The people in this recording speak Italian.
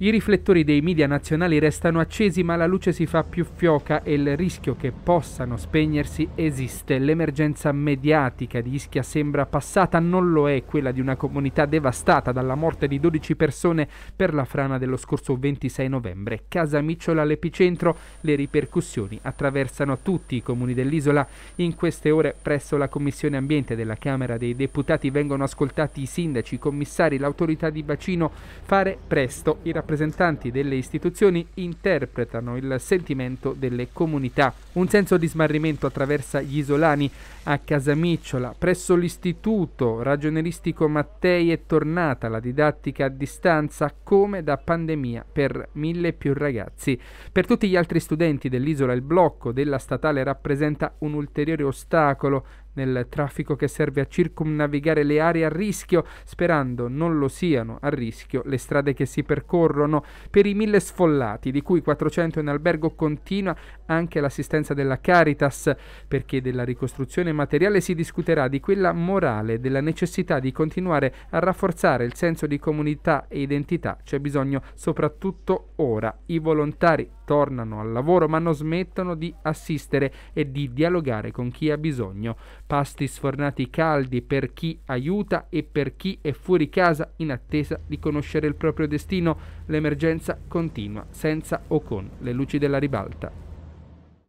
I riflettori dei media nazionali restano accesi ma la luce si fa più fioca e il rischio che possano spegnersi esiste. L'emergenza mediatica di Ischia sembra passata, non lo è quella di una comunità devastata dalla morte di 12 persone per la frana dello scorso 26 novembre. Casa Micciola all'epicentro, le ripercussioni attraversano tutti i comuni dell'isola. In queste ore presso la Commissione Ambiente della Camera dei Deputati vengono ascoltati i sindaci, i commissari, l'autorità di bacino. Fare presto i rapporti rappresentanti delle istituzioni interpretano il sentimento delle comunità. Un senso di smarrimento attraversa gli isolani a Casamicciola, presso l'istituto ragionieristico Mattei è tornata la didattica a distanza come da pandemia per mille più ragazzi. Per tutti gli altri studenti dell'isola il blocco della statale rappresenta un ulteriore ostacolo nel traffico che serve a circumnavigare le aree a rischio, sperando non lo siano a rischio le strade che si percorrono. Per i mille sfollati, di cui 400 in albergo, continua anche l'assistenza della Caritas, perché della ricostruzione materiale si discuterà di quella morale, della necessità di continuare a rafforzare il senso di comunità e identità. C'è bisogno soprattutto ora. I volontari tornano al lavoro ma non smettono di assistere e di dialogare con chi ha bisogno pasti sfornati caldi per chi aiuta e per chi è fuori casa in attesa di conoscere il proprio destino. L'emergenza continua, senza o con le luci della ribalta.